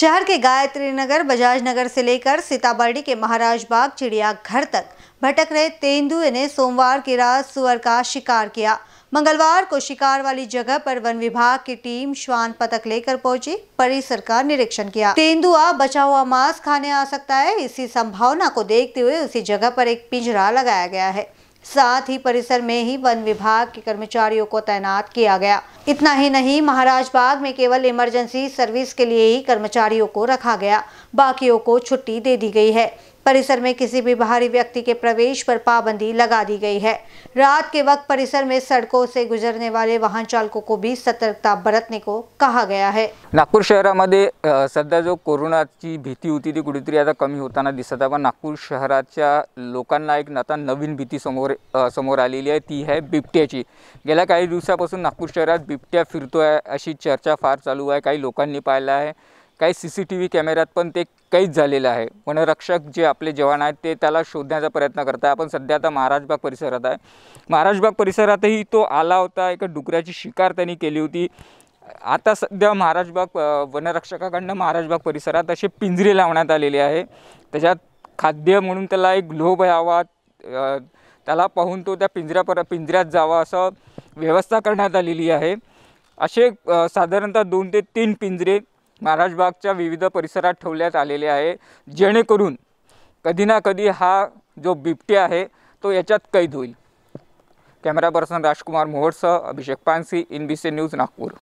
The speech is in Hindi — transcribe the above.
शहर के गायत्री नगर बजाज नगर से लेकर सीताबर्डी के महाराज बाग चिड़ियाघर तक भटक रहे तेंदुए ने सोमवार की रात सुअर का शिकार किया मंगलवार को शिकार वाली जगह पर वन विभाग की टीम श्वान पतक लेकर पहुंची परिसर का निरीक्षण किया तेंदुआ बचा हुआ मांस खाने आ सकता है इसी संभावना को देखते हुए उसी जगह पर एक पिंजरा लगाया गया है साथ ही परिसर में ही वन विभाग के कर्मचारियों को तैनात किया गया इतना ही नहीं महाराज बाग में केवल इमरजेंसी सर्विस के लिए ही कर्मचारियों को रखा गया बाकियों को छुट्टी दे दी गई है परिसर में किसी भी बाहरी व्यक्ति के प्रवेश पर पाबंदी लगा दी गई है रात के वक्त परिसर में सड़कों से गुजरने वाले वाहन चालकों को भी सतर्कता बरतने को कहा गया है नागपुर शहरा मध्य सद्या जो कोरोना की भीति होती थी कुछ आता कमी होता दिशा आहे पण नागपूर शहराच्या लोकांना एक आता नवीन भीति समोर समोर आलेली है ती है बिबटिया गेल्या काही दिवसापासून नागपूर शहरात फिरतो है अभी चर्चा फार चालू है कई लोकांनी पाहिलं काही सी सी टी व्ही कॅमेऱ्यात पण ते कैद झालेलं आहे वनरक्षक जे आपले जवान आहेत ते त्याला शोधण्याचा प्रयत्न करत आहे आपण सध्या आता महाराजबाग परिसरात आहे महाराजबाग परिसरातही तो आला होता एका डुकऱ्याची शिकार त्यांनी केली होती आता सध्या महाराजबाग वनरक्षकाकडनं महाराजबाग परिसरात असे पिंजरे लावण्यात आलेले आहे त्याच्यात खाद्य म्हणून त्याला एक लोभ यावा त्याला पाहून तो त्या पिंजऱ्या पर पिंजऱ्यात जावा असं व्यवस्था करण्यात आलेली आहे असे साधारणतः दोन ते तीन पिंजरे महाराजबागच्या विविध परिसरात ठेवण्यात आलेले आहे जेणेकरून कधी ना कधी हा जो बिबट्या आहे तो याच्यात कैद होईल कॅमेरा पर्सन राजकुमार मोहोळसह अभिषेक पानसी इन बी सी न्यूज नागपूर